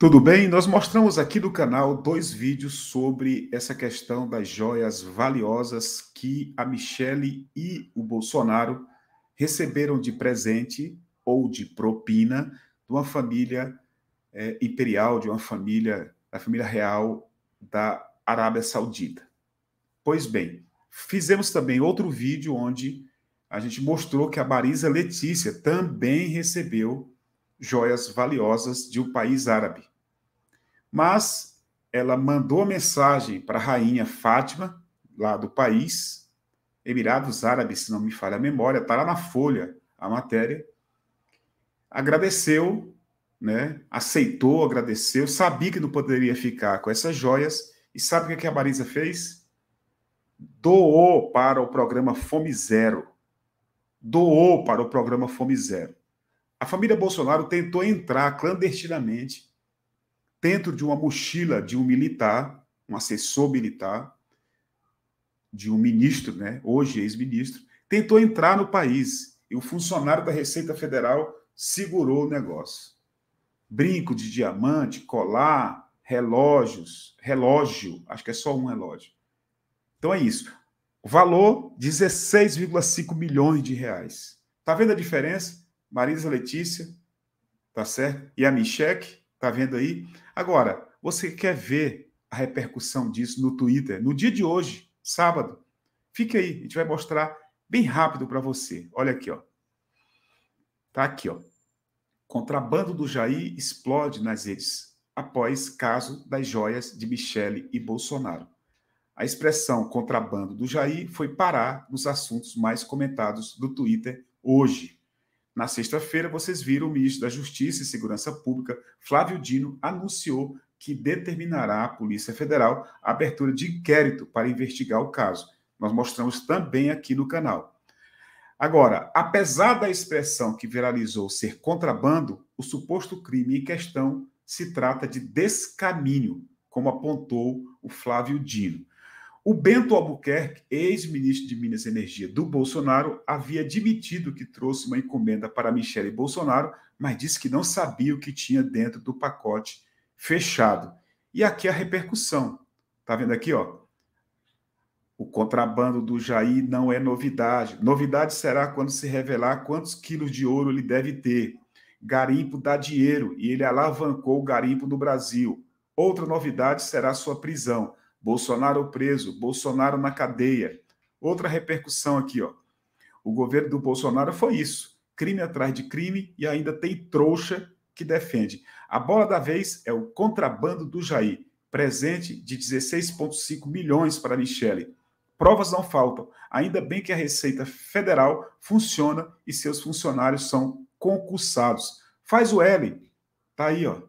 Tudo bem? Nós mostramos aqui no canal dois vídeos sobre essa questão das joias valiosas que a Michelle e o Bolsonaro receberam de presente ou de propina de uma família é, imperial, de uma família, da família real da Arábia Saudita. Pois bem, fizemos também outro vídeo onde a gente mostrou que a Marisa Letícia também recebeu joias valiosas de um país árabe. Mas ela mandou mensagem para a rainha Fátima, lá do país, Emirados Árabes, se não me falha a memória, está lá na folha a matéria, agradeceu, né, aceitou, agradeceu, sabia que não poderia ficar com essas joias, e sabe o que é a Marisa fez? Doou para o programa Fome Zero. Doou para o programa Fome Zero. A família Bolsonaro tentou entrar clandestinamente dentro de uma mochila de um militar, um assessor militar, de um ministro, né? hoje ex-ministro, tentou entrar no país e o funcionário da Receita Federal segurou o negócio. Brinco de diamante, colar, relógios, relógio, acho que é só um relógio. Então é isso. O valor 16,5 milhões de reais. Tá vendo a diferença? Marisa Letícia, tá certo? E a Michek, tá vendo aí? Agora, você quer ver a repercussão disso no Twitter? No dia de hoje, sábado. Fique aí, a gente vai mostrar bem rápido para você. Olha aqui, ó. Tá aqui, ó. Contrabando do Jair explode nas redes após caso das joias de Michele e Bolsonaro. A expressão contrabando do Jair foi parar nos assuntos mais comentados do Twitter hoje. Na sexta-feira, vocês viram o ministro da Justiça e Segurança Pública, Flávio Dino, anunciou que determinará à Polícia Federal a abertura de inquérito para investigar o caso. Nós mostramos também aqui no canal. Agora, apesar da expressão que viralizou ser contrabando, o suposto crime em questão se trata de descaminho, como apontou o Flávio Dino. O Bento Albuquerque, ex-ministro de Minas e Energia do Bolsonaro, havia admitido que trouxe uma encomenda para Michele Bolsonaro, mas disse que não sabia o que tinha dentro do pacote fechado. E aqui a repercussão. Tá vendo aqui, ó? O contrabando do Jair não é novidade. Novidade será quando se revelar quantos quilos de ouro ele deve ter. Garimpo dá dinheiro e ele alavancou o garimpo no Brasil. Outra novidade será sua prisão. Bolsonaro preso, Bolsonaro na cadeia. Outra repercussão aqui, ó. O governo do Bolsonaro foi isso: crime atrás de crime e ainda tem trouxa que defende. A bola da vez é o contrabando do Jair, presente de 16,5 milhões para Michele. Provas não faltam, ainda bem que a Receita Federal funciona e seus funcionários são concursados. Faz o L, tá aí, ó,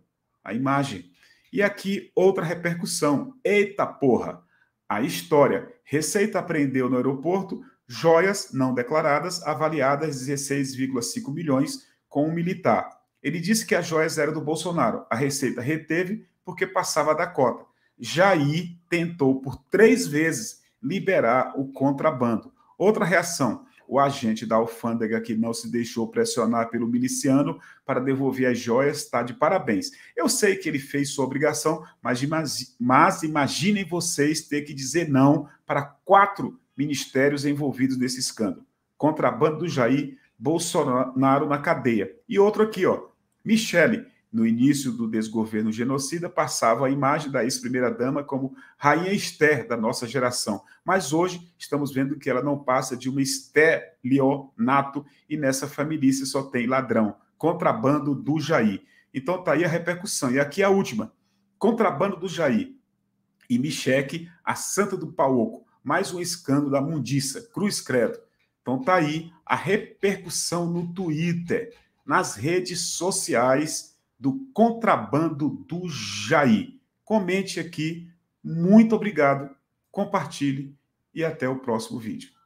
a imagem. E aqui outra repercussão. Eita porra! A história. Receita apreendeu no aeroporto joias não declaradas avaliadas 16,5 milhões com um militar. Ele disse que as joias eram do Bolsonaro. A Receita reteve porque passava da cota. Jair tentou por três vezes liberar o contrabando. Outra reação o agente da alfândega que não se deixou pressionar pelo miliciano para devolver as joias está de parabéns. Eu sei que ele fez sua obrigação, mas, mas imaginem vocês ter que dizer não para quatro ministérios envolvidos nesse escândalo. Contrabando do Jair Bolsonaro na cadeia. E outro aqui, ó, Michele no início do desgoverno genocida, passava a imagem da ex-primeira-dama como rainha Esther da nossa geração. Mas hoje estamos vendo que ela não passa de uma estelionato e nessa família só tem ladrão, contrabando do Jair. Então tá aí a repercussão. E aqui a última, contrabando do Jair. E Micheque, a santa do pauco mais um escândalo da mundiça, cruz credo. Então tá aí a repercussão no Twitter, nas redes sociais do Contrabando do Jair. Comente aqui. Muito obrigado. Compartilhe e até o próximo vídeo.